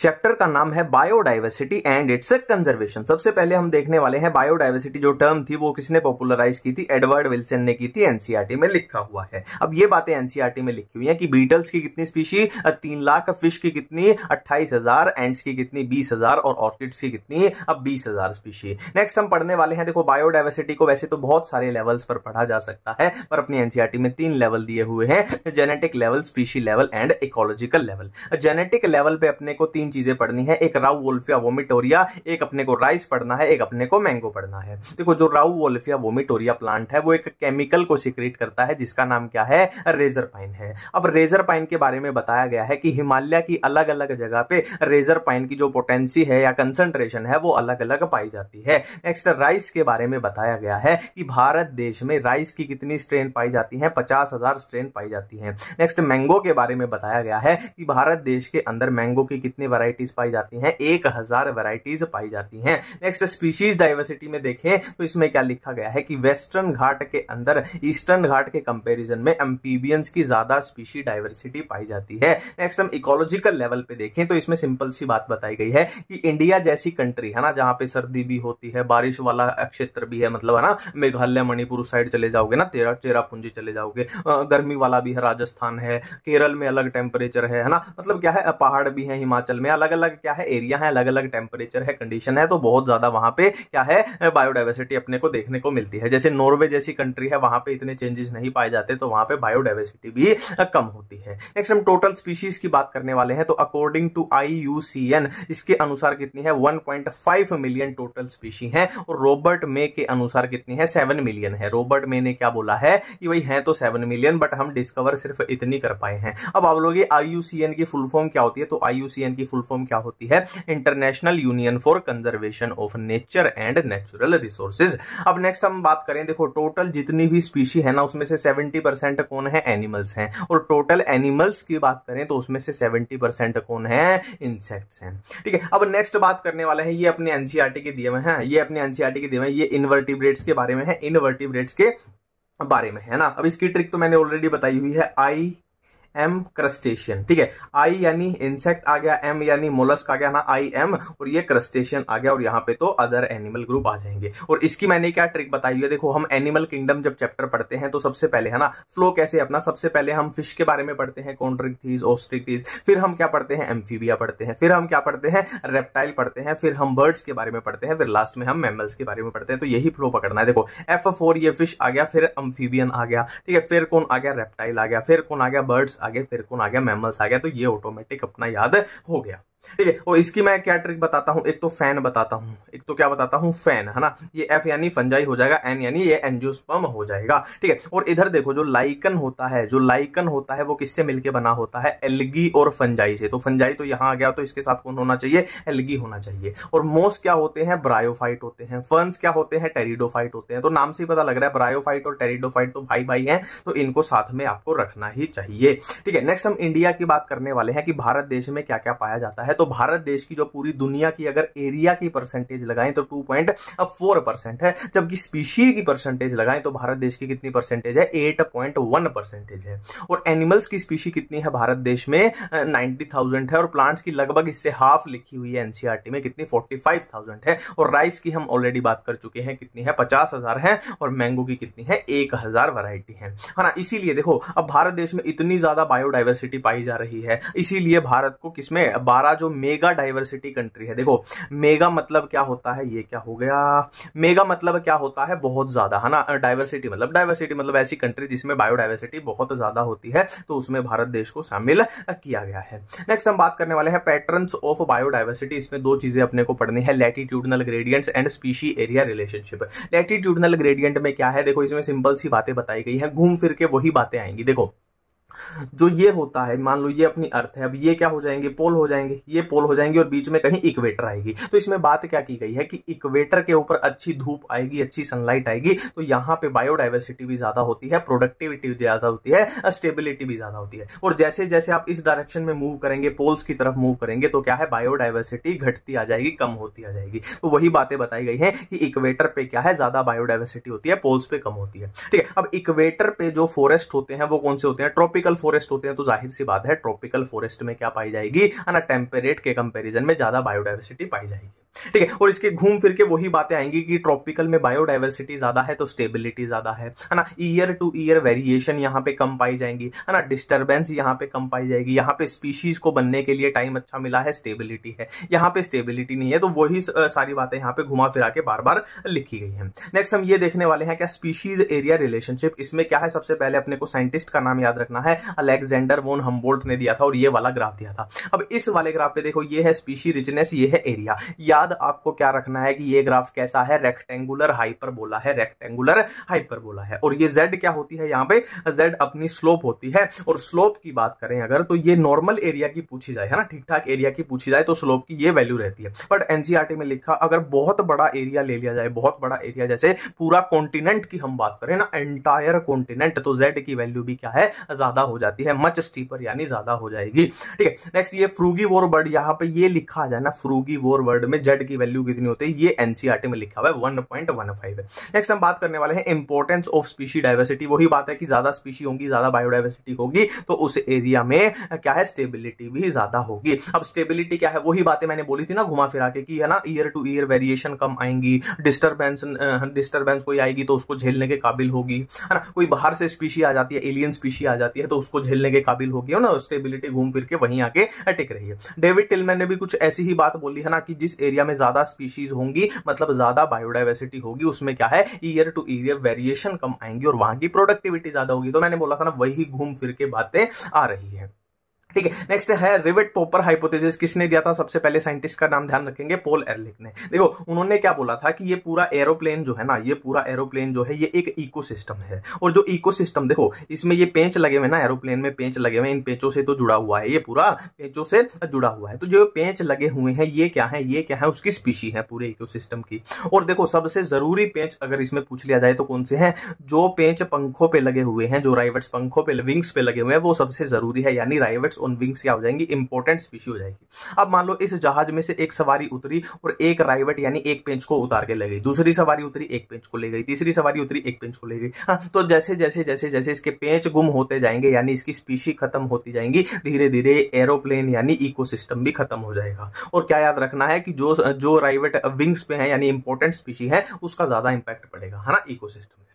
chapter का नाम है बायोडाइवर्सिटी एंड इट्स कंजर्वेशन सबसे पहले हम देखने वाले हैं बायोडाइवर्सिटी जो टर्म थी वो किसने पॉपुलराइज की थी एडवर्ड विल्सन ने की थी एनसीआरटी e में लिखा हुआ है अब ये बातें एनसीआरटी e में लिखी हुई है कि बीटल्स की कितनी स्पीशी तीन लाख फिश की कितनी अट्ठाईस हजार एंड्स की कितनी बीस हजार और ऑर्किड्स की कितनी अब बीस हजार स्पीशी नेक्स्ट हम पढ़ने वाले हैं देखो बायोडाइवर्सिटी को वैसे तो बहुत सारे लेवल्स पर पढ़ा जा सकता है पर अपनी एनसीआरटी e में तीन लेवल दिए हुए हैं genetic level species level and ecological level genetic level पे अपने को तीन तीन चीजें पढ़नी है एक राउ वोल्फिया वोमिटोरिया एक अपने को राइस पढ़ना है एक अपने को मैंगो पढ़ना है देखो जो राउ वोल्फिया वोमिटोरिया प्लांट है वो एक केमिकल को सिक्रेट करता है जिसका नाम क्या है रेजर पाइन है अब रेजर पाइन के बारे में बताया गया है कि हिमालय की अलग अलग जगह पे रेजर पाइन की जो पोटेंसी है या कंसंट्रेशन है वो अलग अलग पाई जाती है नेक्स्ट राइस के बारे में बताया गया है कि भारत देश में राइस की कितनी स्ट्रेन पाई जाती है पचास हजार स्ट्रेन पाई जाती है नेक्स्ट मैंगो के बारे में बताया गया है कि भारत देश के अंदर मैंगो की कितनी वैरायटीज पाई जाती हैं एक हजार वैरायटीज पाई जाती हैं नेक्स्ट स्पीशीज डाइवर्सिटी में देखें तो इसमें क्या लिखा गया है कि वेस्टर्न घाट के अंदर ईस्टर्न घाट के कंपेरिजन में एम्पीबियंस की ज्यादा स्पीशी डाइवर्सिटी पाई जाती है नेक्स्ट हम इकोलॉजिकल लेवल पे देखें तो इसमें सिंपल सी बात बताई गई है कि इंडिया जैसी कंट्री है ना जहां पे सर्दी भी होती है बारिश वाला क्षेत्र भी है मतलब है ना मेघालय मणिपुर साइड चले जाओगे ना तेरा चेरापूंजी चले जाओगे गर्मी वाला भी है राजस्थान है केरल में अलग टेम्परेचर है ना मतलब क्या है पहाड़ भी है हिमाचल में में अलग अलग क्या है एरिया है अलग अलग टेम्परेचर है कंडीशन है तो बहुत ज़्यादा वहां पे क्या है बायोडाइवर्सिटी अपने को देखने को मिलती है जैसे नॉर्वे जैसी कंट्री है वहां पे इतने चेंजेस नहीं पाए जाते तो वहां पे बायोडाइवर्सिटी भी कम होती है नेक्स्ट हम टोटल स्पीशीज की बात करने वाले हैं तो अकॉर्डिंग टू आई इसके अनुसार कितनी है वन मिलियन टोटल स्पीशी है और रोबर्ट मे के अनुसार कितनी है सेवन मिलियन है रोबर्ट मे ने क्या बोला है कि वही है तो सेवन मिलियन बट हम डिस्कवर सिर्फ इतनी कर पाए हैं अब आप लोग आई की फुल फॉर्म क्या होती है तो आई की फुल फुल फॉर्म क्या होती है international union for conservation of nature and natural resources अब नेक्स्ट हम बात करें देखो टोटल जितनी भी स्पीशी है ना उसमें से सेवेंटी परसेंट कौन है एनिमल्स हैं और टोटल एनिमल्स की बात करें तो उसमें से सेवेंटी परसेंट कौन है इंसेक्ट्स हैं ठीक है अब नेक्स्ट बात करने वाला है ये अपने एनसीआरटी हाँ, के दिए हुए हैं ये अपने एनसीआरटी के दिए हुए ये इनवर्टिब्रेट्स के बारे में है इनवर्टिब्रेट्स के बारे में है ना अब इसकी ट्रिक तो मैंने ऑलरेडी बताई हुई है आई एम क्रस्टेशियन ठीक है आई यानी इंसेक्ट आ गया एम यानी मोलस्क आ गया ना आई एम और ये क्रस्टेशियन आ गया और यहाँ पे तो अदर एनिमल ग्रुप आ जाएंगे और इसकी मैंने क्या ट्रिक बताई है देखो हम एनिमल किंगडम जब चैप्टर पढ़ते हैं तो सबसे पहले है ना फ्लो कैसे अपना सबसे पहले हम फिश के बारे में पढ़ते हैं कॉन्ट्रिकथीज ओस्ट्रिकथीज फिर हम क्या पढ़ते हैं एम्फीबिया पढ़ते हैं फिर हम क्या पढ़ते हैं रेप्टाइल पढ़ते हैं फिर हम बर्ड्स के बारे में पढ़ते हैं फिर लास्ट में हम मेमल्स के बारे में पढ़ते हैं तो यही फ्लो पकड़ना है देखो एफ फोर ये फिश आ गया फिर एम्फीबियन आ गया ठीक है फिर कौन आ गया रेप्टाइल आ गया फिर कौन आ गया बर्ड्स आ गए फिर कौन आ गया मैमल्स आ गया तो ये ऑटोमेटिक अपना याद हो गया ठीक है और इसकी मैं क्या ट्रिक बताता हूँ एक तो फैन बताता हूँ एक तो क्या बताता हूँ फैन है ना ये एफ यानी फंजाई हो जाएगा एन यानी ये एनजियोस्पर्म हो जाएगा ठीक है और इधर देखो जो लाइकन होता है जो लाइकन होता है वो किससे मिलके बना होता है एलगी और फंजाई से तो फंजाई तो यहाँ आ गया तो इसके साथ कौन होना चाहिए एलगी होना चाहिए और मोस क्या होते हैं ब्रायोफाइट होते हैं फर्न्स क्या होते हैं टेरिडोफाइट होते हैं तो नाम से ही पता लग रहा है ब्रायोफाइट और टेरिडोफाइट तो भाई भाई है तो इनको साथ में आपको रखना ही चाहिए ठीक है नेक्स्ट हम इंडिया की बात करने वाले हैं कि भारत देश में क्या क्या पाया जाता है है तो भारत देश की जो पूरी दुनिया की अगर एरिया की परसेंटेज लगाएं तो टू पॉइंट फोर परसेंट है जबकि स्पीशी की परसेंटेज लगाएं तो भारत देश की कितनी परसेंटेज है एट पॉइंट वन परसेंटेज है और एनिमल्स की स्पीशी कितनी है भारत देश में नाइन्टी थाउजेंड है और प्लांट्स की लगभग इससे हाफ लिखी हुई है एनसीआरटी e में कितनी फोर्टी फाइव थाउजेंड है और राइस की हम ऑलरेडी बात कर चुके हैं कितनी है पचास हजार है और मैंगो की कितनी है एक हजार वैरायटी है ना इसीलिए देखो अब भारत देश में इतनी ज्यादा बायोडाइवर्सिटी पाई जा रही है इसीलिए भारत को किसमें बारह जो मेगा डाइवर्सिटी कंट्री है देखो मेगा मतलब क्या होता है ये क्या हो गया मेगा मतलब क्या होता है बहुत ज्यादा है ना डाइवर्सिटी मतलब डाइवर्सिटी मतलब ऐसी कंट्री जिसमें बायोडाइवर्सिटी बहुत ज्यादा होती है तो उसमें भारत देश को शामिल किया गया है नेक्स्ट हम बात करने वाले हैं पैटर्न ऑफ बायोडाइवर्सिटी इसमें दो चीजें अपने को पढ़नी है latitudinal gradients and species area relationship latitudinal gradient में क्या है देखो इसमें सिंपल सी बातें बताई गई है घूम फिर के वही बातें आएंगी देखो जो ये होता है मान लो ये अपनी अर्थ है अब ये क्या हो जाएंगे पोल हो जाएंगे ये पोल हो जाएंगे और बीच में कहीं इक्वेटर आएगी तो इसमें बात क्या की गई है कि इक्वेटर के ऊपर अच्छी धूप आएगी अच्छी सनलाइट आएगी तो यहां पे बायोडाइवर्सिटी भी ज्यादा होती है प्रोडक्टिविटी ज्यादा होती है स्टेबिलिटी भी ज्यादा होती है और जैसे जैसे आप इस डायरेक्शन में मूव करेंगे पोल्स की तरफ मूव करेंगे तो क्या है बायोडाइवर्सिटी घटती आ जाएगी कम होती आ जाएगी तो वही बातें बताई गई है कि इक्वेटर पे क्या है ज्यादा बायोडाइवर्सिटी होती है पोल्स पे कम होती है ठीक है अब इक्वेटर पे जो फॉरेस्ट होते हैं वो कौन से होते हैं ट्रॉपिक ट्रॉपिकल फॉरेस्ट होते हैं तो जाहिर सी बात है ट्रॉपिकल फॉरेस्ट में क्या पाई जाएगी ना टेम्परेट के कंपेरिजन में ज्यादा बायोडाइवर्सिटी पाई जाएगी ठीक है और इसके घूम फिर के वही बातें आएंगी कि ट्रॉपिकल में बायोडाइवर्सिटी ज्यादा है तो स्टेबिलिटी ज्यादा है ना ईयर टू ईयर वेरिएशन यहाँ पे कम पाई जाएंगी है ना डिस्टर्बेंस यहाँ पे कम पाई जाएगी यहाँ पे स्पीशीज को बनने के लिए टाइम अच्छा मिला है स्टेबिलिटी है यहाँ पे स्टेबिलिटी नहीं है तो वही सारी बातें यहाँ पे घुमा फिरा के बार बार लिखी गई है नेक्स्ट हम ये देखने वाले हैं क्या स्पीशीज एरिया रिलेशनशिप इसमें क्या है सबसे पहले अपने को साइंटिस्ट का नाम याद रखना है अलेक्जेंडर वोन हम्बोल्ट ने दिया था और ये वाला ग्राफ दिया था अब इस वाले ग्राफ पे देखो ये है स्पीशी रिचनेस ये है एरिया याद बाद आपको क्या रखना है कि ये ग्राफ कैसा है रेक्टेंगुलर हाइपर बोला है रेक्टेंगुलर हाइपर बोला है और ये जेड क्या होती है यहाँ पे जेड अपनी स्लोप होती है और स्लोप की बात करें अगर तो ये नॉर्मल एरिया की पूछी जाए है ना ठीक ठाक एरिया की पूछी जाए तो स्लोप की ये वैल्यू रहती है बट एनसीआरटी e में लिखा अगर बहुत बड़ा एरिया ले लिया जाए बहुत बड़ा एरिया जैसे पूरा कॉन्टिनेंट की हम बात करें ना एंटायर कॉन्टिनेंट तो जेड की वैल्यू भी क्या है ज्यादा हो जाती है मच स्टीपर यानी ज्यादा हो जाएगी ठीक है नेक्स्ट ये फ्रूगी वोर वर्ड यहाँ पे ये लिखा जाए ना फ्रूगी वोर वर्ड में जेड की वैल्यू कितनी होती है ये एनसीआरटी e में लिखा हुआ है वन पॉइंट वन फाइव है नेक्स्ट हम बात करने वाले हैं इंपॉर्टेंस ऑफ स्पीशी डाइवर्सिटी वही बात है कि ज्यादा स्पीशी होंगी ज्यादा बायोडाइवर्सिटी होगी तो उस एरिया में क्या है स्टेबिलिटी भी ज्यादा होगी अब स्टेबिलिटी क्या है वही बातें मैंने बोली थी ना घुमा फिरा के कि है ना ईयर टू ईयर वेरिएशन कम आएंगी डिस्टर्बेंस डिस्टर्बेंस कोई आएगी तो उसको झेलने के काबिल होगी है ना कोई बाहर से स्पीशी आ जाती है एलियन स्पीशी आ जाती है तो उसको झेलने के काबिल होगी है ना स्टेबिलिटी घूम फिर के वहीं आके टिक रही है डेविड टिलमैन ने भी कुछ ऐसी ही बात बोली है ना कि जिस एरिया एरिया में ज्यादा स्पीशीज होंगी मतलब ज्यादा बायोडाइवर्सिटी होगी उसमें क्या है ईयर टू ईयर वेरिएशन कम आएंगी और वहां की प्रोडक्टिविटी ज्यादा होगी तो मैंने बोला था ना वही घूम फिर के बातें आ रही है ठीक है नेक्स्ट है रिवेट पोपर हाइपोथेसिस किसने दिया था सबसे पहले साइंटिस्ट का नाम ध्यान रखेंगे पोल एरलिक ने देखो उन्होंने क्या बोला था कि ये पूरा एरोप्लेन जो है ना ये पूरा एरोप्लेन जो है ये एक इकोसिस्टम है और जो इकोसिस्टम देखो इसमें ये पेंच लगे हुए ना एरोप्लेन में पेंच लगे हुए इन पेंचों से तो जुड़ा हुआ है ये पूरा पेंचों से जुड़ा हुआ है तो जो पेंच लगे हुए हैं ये क्या है ये क्या है उसकी स्पीशी है पूरे इको की और देखो सबसे जरूरी पेंच अगर इसमें पूछ लिया जाए तो कौन से है जो पेंच पंखों पे लगे हुए हैं जो राइवेट्स पंखों पे विंग्स पे लगे हुए हैं वो सबसे जरूरी है यानी राइवेट्स ऑन विंग्स क्या हो जाएंगी इंपॉर्टेंट स्पीशी हो जाएगी अब मान लो इस जहाज में से एक सवारी उतरी और एक राइवेट यानी एक पेंच को उतार के ले गई दूसरी सवारी उतरी एक पेंच को ले गई तीसरी सवारी उतरी एक पेंच को ले गई हाँ, तो जैसे जैसे जैसे जैसे इसके पेंच गुम होते जाएंगे यानी इसकी स्पीशी खत्म होती जाएंगी धीरे धीरे एरोप्लेन यानी इको भी खत्म हो जाएगा और क्या याद रखना है कि जो जो राइवेट विंग्स पे है यानी इंपॉर्टेंट स्पीशी है उसका ज्यादा इंपैक्ट पड़ेगा है ना इको इकोसिस्टम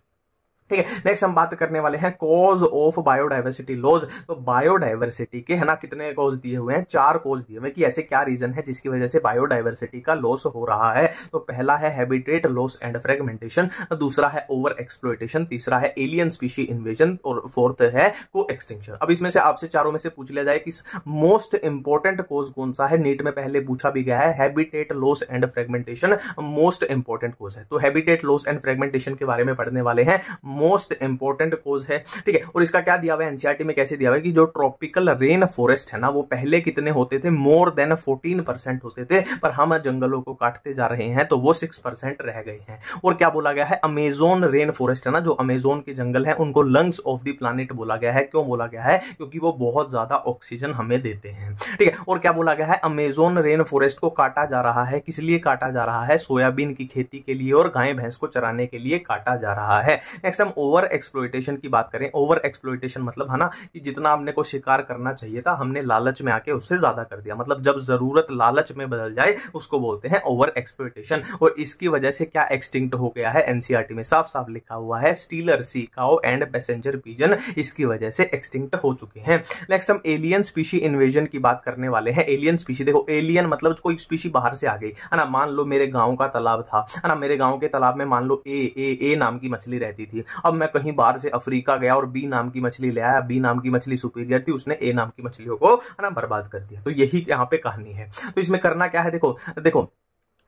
ठीक है नेक्स्ट हम बात करने वाले हैं कॉज ऑफ बायोडाइवर्सिटी लॉज तो बायोडाइवर्सिटी के है ना कितने कॉज दिए हुए हैं चार कॉज दिए हुए कि ऐसे क्या रीजन है जिसकी वजह से बायोडाइवर्सिटी का लॉस हो रहा है तो पहला है हैबिटेट लॉस एंड फ्रेगमेंटेशन दूसरा है ओवर एक्सप्लोइटेशन तीसरा है एलियन स्पीशी इन्वेजन और फोर्थ है को एक्सटेंशन अब इसमें से आपसे चारों में से पूछ लिया जाए कि मोस्ट इंपॉर्टेंट कॉज कौन सा है नीट में पहले पूछा भी गया है habitat loss and fragmentation most important cause है तो हैबिटेट लॉस एंड फ्रेगमेंटेशन के बारे में पढ़ने वाले हैं मोस्ट इंपॉर्टेंट कोज है ठीक है और इसका क्या दिया हुआ है एनसीआरटी e में कैसे दिया हुआ है कि जो ट्रॉपिकल रेन फॉरेस्ट है ना वो पहले कितने होते थे मोर देन फोर्टीन परसेंट होते थे पर हम जंगलों को काटते जा रहे हैं तो वो सिक्स परसेंट रह गए हैं और क्या बोला गया है अमेजोन रेन फॉरेस्ट है ना जो अमेजोन के जंगल है उनको लंग्स ऑफ द प्लानिट बोला गया है क्यों बोला गया है क्योंकि वो बहुत ज्यादा ऑक्सीजन हमें देते हैं ठीक है और क्या बोला गया है अमेजोन रेन फॉरेस्ट को काटा जा रहा है किस लिए काटा जा रहा है सोयाबीन की खेती के लिए और गाय भैंस को चराने के लिए काटा जा रहा है नेक्स्ट हम ओवर एक्सप्लोइटेशन की बात करें ओवर एक्सप्लोइटेशन मतलब है ना कि जितना हमने को शिकार करना चाहिए था हमने लालच में आके उससे ज्यादा कर दिया मतलब जब जरूरत लालच में बदल जाए उसको बोलते हैं ओवर एक्सप्लोइटेशन और इसकी वजह से क्या एक्सटिंक्ट हो गया है एनसीआरटी e में साफ साफ लिखा हुआ है Steller sea cow and passenger pigeon इसकी वजह से एक्सटिंक्ट हो चुके हैं नेक्स्ट हम एलियन स्पीशी इन्वेजन की बात करने वाले हैं एलियन स्पीशी देखो एलियन मतलब कोई स्पीशी बाहर से आ गई है ना मान लो मेरे गांव का तालाब था है ना मेरे गांव के तालाब में मान लो ए ए ए नाम की मछली रहती थी अब मैं कहीं बाहर से अफ्रीका गया और बी नाम की मछली ले आया बी नाम की मछली सुपीरियर थी उसने ए नाम की मछलियों को ना बर्बाद कर दिया तो यही यहाँ पे कहानी है तो इसमें करना क्या है देखो देखो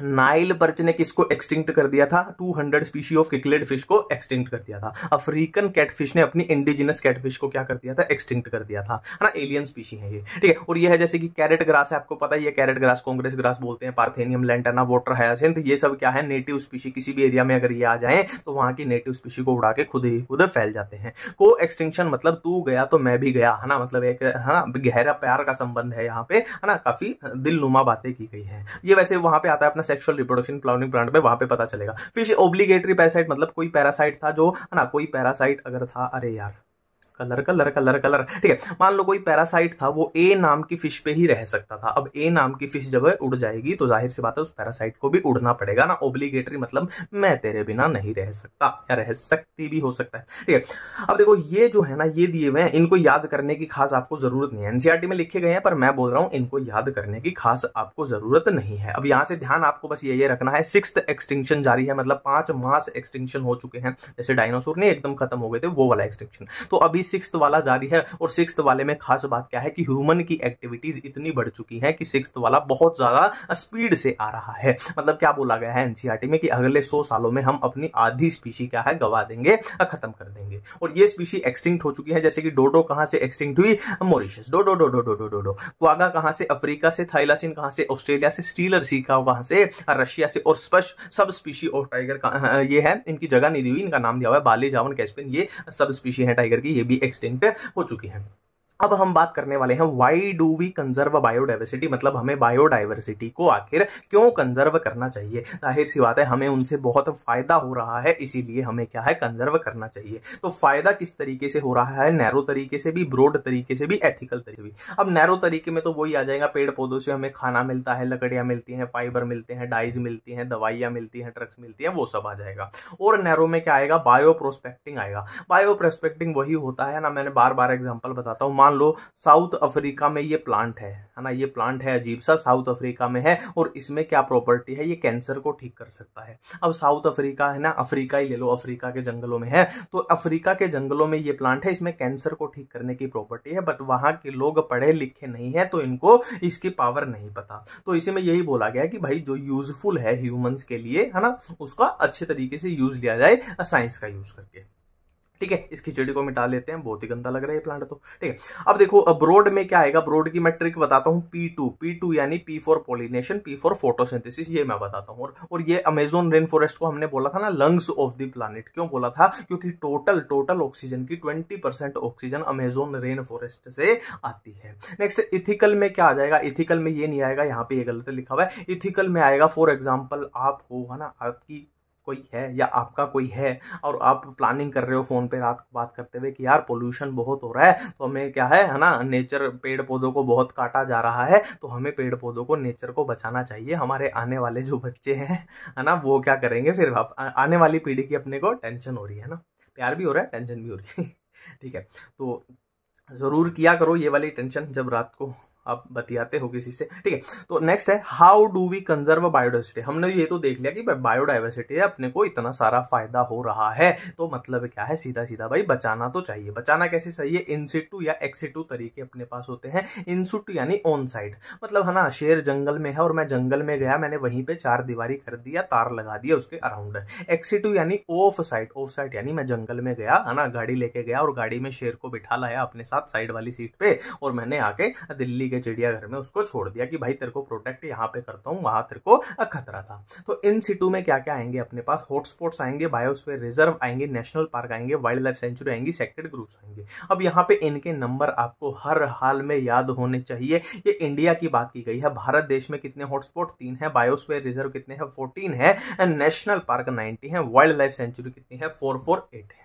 नाइल पर्च ने किसको एक्सटिंक्ट कर दिया था 200 स्पीशी ऑफ किकलेड फिश को एक्सटिंक्ट कर दिया था अफ्रीकन कैटफिश ने अपनी इंडिजिनस कैटफिश को क्या कर दिया था एक्सटिंक्ट कर दिया था है ना एलियन स्पीशी है ये ठीक है और ये है जैसे कि कैरेट ग्रास है आपको पता है ये कैरेट ग्रास कांग्रेस ग्रास बोलते हैं पार्थेनियम लेंटाना वोटर हायासिंथ ये सब क्या है नेटिव स्पीशी किसी भी एरिया में अगर ये आ जाए तो वहां की नेटिव स्पीशी को उड़ा के खुद ही खुद फैल जाते हैं को एक्सटिंक्शन मतलब तू गया तो मैं भी गया है ना मतलब एक है ना गहरा प्यार का संबंध है यहाँ पे है ना काफी दिल बातें की गई है ये वैसे वहां पे आता है अपना सेक्सुअल रिप्रोडक्शन प्लानिंग प्लांट में वहाँ पे पता चलेगा फिश ओब्लिगेटरी पैरासाइट मतलब कोई पैरासाइट था जो है ना कोई पैरासाइट अगर था अरे यार कलर कलर कलर कलर ठीक है मान लो कोई पैरासाइट था वो ए नाम की फिश पे ही रह सकता था अब ए नाम की फिश जब उड़ जाएगी तो जाहिर सी बात है उस पैरासाइट को भी उड़ना पड़ेगा ना ओब्लीगेटरी मतलब मैं तेरे बिना नहीं रह सकता या रह सकती भी हो सकता है ठीक है अब देखो ये जो है ना ये दिए हुए हैं इनको याद करने की खास आपको जरूरत नहीं है एनसीआरटी e में लिखे गए हैं पर मैं बोल रहा हूँ इनको याद करने की खास आपको जरूरत नहीं है अब यहां से ध्यान आपको बस ये ये रखना है सिक्स एक्सटिंक्शन जारी है मतलब पांच मास एक्सटिंक्शन हो चुके हैं जैसे डायनासोर ने एकदम खत्म हो गए थे वो वाला एक्सटिंक्शन तो अभी अभी सिक्स वाला जारी है और सिक्स वाले में खास बात क्या है कि ह्यूमन की एक्टिविटीज इतनी बढ़ चुकी है कि सिक्स वाला बहुत ज्यादा स्पीड से आ रहा है मतलब क्या बोला गया है एनसीआरटी में कि अगले सौ सालों में हम अपनी आधी स्पीशी क्या है गवा देंगे खत्म कर देंगे और ये स्पीशी एक्सटिंक्ट हो चुकी है जैसे कि डोडो कहां से एक्सटिंक्ट हुई मॉरिशस डोडो डोडो डोडो डोडो क्वागा कहां से अफ्रीका से थाईलासिन कहां से ऑस्ट्रेलिया से स्टीलर सीका का कहां से रशिया से और स्पष्ट सब स्पीशी ऑफ टाइगर ये है इनकी जगह नहीं दी हुई इनका नाम दिया हुआ है बाली जावन कैस्पिन ये सब स्पीशी है टाइगर की ये भी भी एक्सटिंक्ट हो चुकी है अब हम बात करने वाले हैं why do we conserve biodiversity मतलब हमें बायोडाइवर्सिटी को आखिर क्यों कंजर्व करना चाहिए जाहिर सी बात है हमें उनसे बहुत फायदा हो रहा है इसीलिए हमें क्या है कंजर्व करना चाहिए तो फायदा किस तरीके से हो रहा है नैरो तरीके से भी ब्रॉड तरीके से भी एथिकल तरीके भी अब नैरो तरीके में तो वही आ जाएगा पेड़ पौधों से हमें खाना मिलता है लकड़ियां मिलती हैं फाइबर मिलते हैं डाइज मिलती हैं दवाइयां मिलती हैं ड्रग्स मिलती हैं वो सब आ जाएगा और नैरो में क्या आएगा बायो प्रोस्पेक्टिंग आएगा बायो प्रोस्पेक्टिंग वही होता है ना मैंने बार बार एग्जाम्पल बताता हूँ मान लो साउथ अफ्रीका में ये प्लांट है है ना ये प्लांट है अजीब सा साउथ अफ्रीका में है और इसमें क्या प्रॉपर्टी है ये कैंसर को ठीक कर सकता है अब साउथ अफ्रीका है ना अफ्रीका ही ले लो अफ्रीका के जंगलों में है तो अफ्रीका के जंगलों में ये प्लांट है इसमें कैंसर को ठीक करने की प्रॉपर्टी है बट वहाँ के लोग पढ़े लिखे नहीं है तो इनको इसकी पावर नहीं पता तो इसी में यही बोला गया कि भाई जो यूजफुल है ह्यूमन्स के लिए है ना उसका अच्छे तरीके से यूज लिया जाए साइंस का यूज करके ठीक है इस खिचड़ी को मिटा लेते हैं बहुत ही गंदा लग रहा है ये प्लांट तो ठीक है अब देखो ब्रोड में क्या आएगा ब्रोड की मैं ट्रिक बताता हूँ पी टू पी टू यानी P for pollination P for photosynthesis ये मैं बताता हूँ और, और ये अमेजोन रेन फॉरेस्ट को हमने बोला था ना लंग्स ऑफ द प्लानट क्यों बोला था क्योंकि टोटल टोटल ऑक्सीजन की twenty percent oxygen Amazon rainforest से आती है नेक्स्ट इथिकल में क्या आ जाएगा इथिकल में ये नहीं आएगा यहाँ पे ये गलत लिखा हुआ है इथिकल में आएगा फॉर एग्जाम्पल आप हो है ना आपकी कोई है या आपका कोई है और आप प्लानिंग कर रहे हो फ़ोन पे रात बात करते हुए कि यार पोल्यूशन बहुत हो रहा है तो हमें क्या है है ना नेचर पेड़ पौधों को बहुत काटा जा रहा है तो हमें पेड़ पौधों को नेचर को बचाना चाहिए हमारे आने वाले जो बच्चे हैं है ना वो क्या करेंगे फिर आप आने वाली पीढ़ी की अपने को टेंशन हो रही है ना प्यार भी हो रहा है टेंशन भी हो रही है ठीक है तो ज़रूर किया करो ये वाली टेंशन जब रात को आप बतियाते हो किसी से ठीक है तो नेक्स्ट है how do we conserve biodiversity हमने ये तो देख लिया कि बायोडाइवर्सिटी है अपने को इतना सारा फायदा हो रहा है तो मतलब क्या है सीधा सीधा भाई बचाना तो चाहिए बचाना कैसे चाहिए इंसिटू या एक्सिटू तरीके अपने पास होते हैं इंसिटू यानी ऑन साइड मतलब है ना शेर जंगल में है और मैं जंगल में गया मैंने वहीं पर चार दीवारी कर दिया तार लगा दिया उसके अराउंड एक्सिटू यानी ऑफ साइड ऑफ साइड यानी मैं जंगल में गया है ना गाड़ी लेके गया और गाड़ी में शेर को बिठा लाया अपने साथ साइड वाली सीट पे और मैंने आके दिल्ली के चिड़ियाघर में उसको छोड़ दिया कि भाई तेरे को प्रोटेक्ट यहाँ पे करता हूँ वहां तेरे को खतरा था तो इन सिटू में क्या क्या आएंगे अपने पास हॉटस्पॉट्स आएंगे बायोस्फीयर रिजर्व आएंगे नेशनल पार्क आएंगे वाइल्ड लाइफ सेंचुरी आएंगी सेक्टेड ग्रुप्स आएंगे अब यहाँ पे इनके नंबर आपको हर हाल में याद होने चाहिए ये इंडिया की बात की गई है भारत देश में कितने हॉटस्पॉट तीन है बायोस्फीयर रिजर्व कितने हैं फोर्टीन है नेशनल पार्क नाइनटी है वाइल्ड लाइफ सेंचुरी कितनी है फोर फोर एट है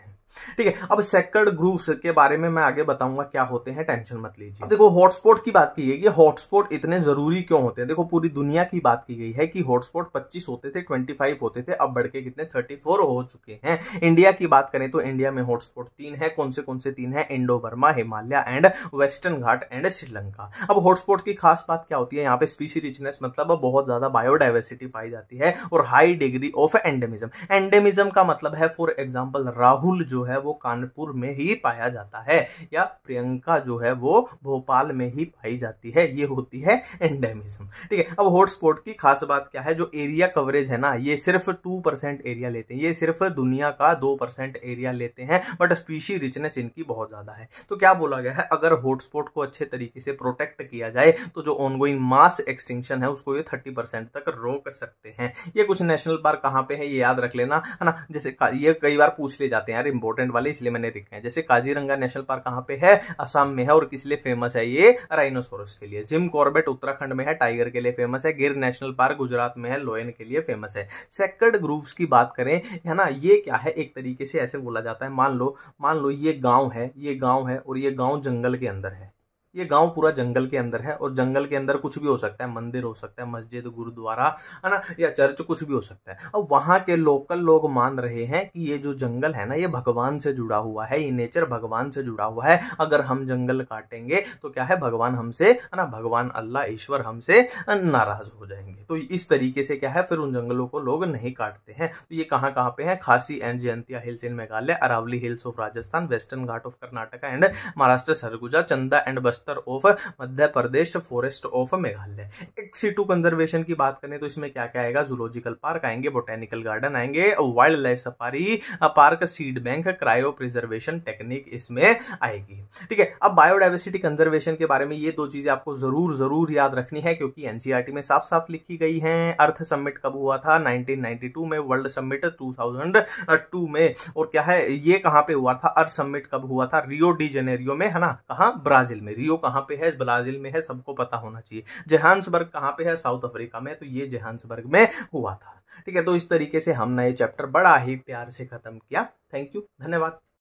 ठीक है अब सेकंड ग्रूव्स के बारे में मैं आगे बताऊंगा क्या होते हैं टेंशन मत लीजिए देखो हॉटस्पॉट की बात की गई है हॉटस्पॉट इतने जरूरी क्यों होते हैं देखो पूरी दुनिया की बात की गई है कि हॉटस्पॉट 25 होते थे 25 होते थे अब बढ़ के कितने 34 हो चुके हैं इंडिया की बात करें तो इंडिया में हॉटस्पॉट तीन है कौन से कौन से तीन है Indo Burma Himalaya and western घाट एंड श्रीलंका अब हॉटस्पॉट की खास बात क्या होती है यहाँ पे स्पीसी रिचनेस मतलब बहुत ज्यादा बायोडाइवर्सिटी पाई जाती है और high degree of endemism endemism का मतलब है फॉर एग्जाम्पल राहुल जो है वो कानपुर में ही पाया जाता है या प्रियंका जो है वो भोपाल में ही पाई जाती है ये होती है एंडेमिज्म ठीक है अब हॉटस्पॉट की खास बात क्या है जो एरिया कवरेज है ना ये सिर्फ टू परसेंट एरिया लेते हैं ये सिर्फ दुनिया का दो परसेंट एरिया लेते हैं बट स्पीशी रिचनेस इनकी बहुत ज़्यादा है तो क्या बोला गया है अगर हॉटस्पॉट को अच्छे तरीके से प्रोटेक्ट किया जाए तो जो ऑनगोइंग मास एक्सटिंक्शन है उसको ये थर्टी परसेंट तक रोक सकते हैं ये कुछ नेशनल पार्क कहाँ पे है ये याद रख लेना है ना जैसे ये कई बार पूछ ले जाते हैं यार इंपॉर्टेंट वाले इसलिए मैंने देखे हैं जैसे काजीरंगा नेशनल पार्क कहाँ पे है असम में है और किस लिए फेमस है ये राइनोसोरस के लिए जिम कॉर्बेट उत्तराखंड में है टाइगर के लिए फेमस है गिर नेशनल पार्क गुजरात में है लोयन के लिए फेमस है सेकंड ग्रूव्स की बात करें है ना ये क्या है एक तरीके से ऐसे बोला जाता है मान लो मान लो ये गाँव है ये गाँव है और ये गाँव जंगल के अंदर है ये गांव पूरा जंगल के अंदर है और जंगल के अंदर कुछ भी हो सकता है मंदिर हो सकता है मस्जिद गुरुद्वारा है ना या चर्च कुछ भी हो सकता है अब वहां के लोकल लोग मान रहे हैं कि ये जो जंगल है ना ये भगवान से जुड़ा हुआ है ये नेचर भगवान से जुड़ा हुआ है अगर हम जंगल काटेंगे तो क्या है भगवान हमसे है ना भगवान अल्लाह ईश्वर हमसे नाराज हो जाएंगे तो इस तरीके से क्या है फिर उन जंगलों को लोग नहीं काटते हैं तो ये कहाँ कहाँ पे है Khasi and Jaintia hills in Meghalaya Aravalli hills of Rajasthan western घाट of Karnataka and Maharashtra Sarguja Chanda and Bastar cluster of Madhya Pradesh forest of Meghalaya एक एक्सीटू कंजर्वेशन की बात करें तो इसमें क्या क्या आएगा जूलॉजिकल पार्क आएंगे बोटेनिकल गार्डन आएंगे wildlife safari park seed bank cryopreservation technique इसमें आएगी ठीक है अब बायोडाइवर्सिटी कंजर्वेशन के बारे में ये दो चीजें आपको जरूर जरूर याद रखनी है क्योंकि एनसीईआरटी e में साफ साफ लिखी गई है अर्थ समिट कब हुआ था 1992 में वर्ल्ड समिट 2002 में और क्या है ये कहां पे हुआ था अर्थ समिट कब हुआ था रियो डी जेनेरियो में है ना कहा ब्राजील में रियो लियो कहाँ पे है ब्राजील में है सबको पता होना चाहिए जेहान्सबर्ग कहाँ पे है साउथ अफ्रीका में तो ये जहान्सबर्ग में हुआ था ठीक है तो इस तरीके से हमने ये चैप्टर बड़ा ही प्यार से खत्म किया थैंक यू धन्यवाद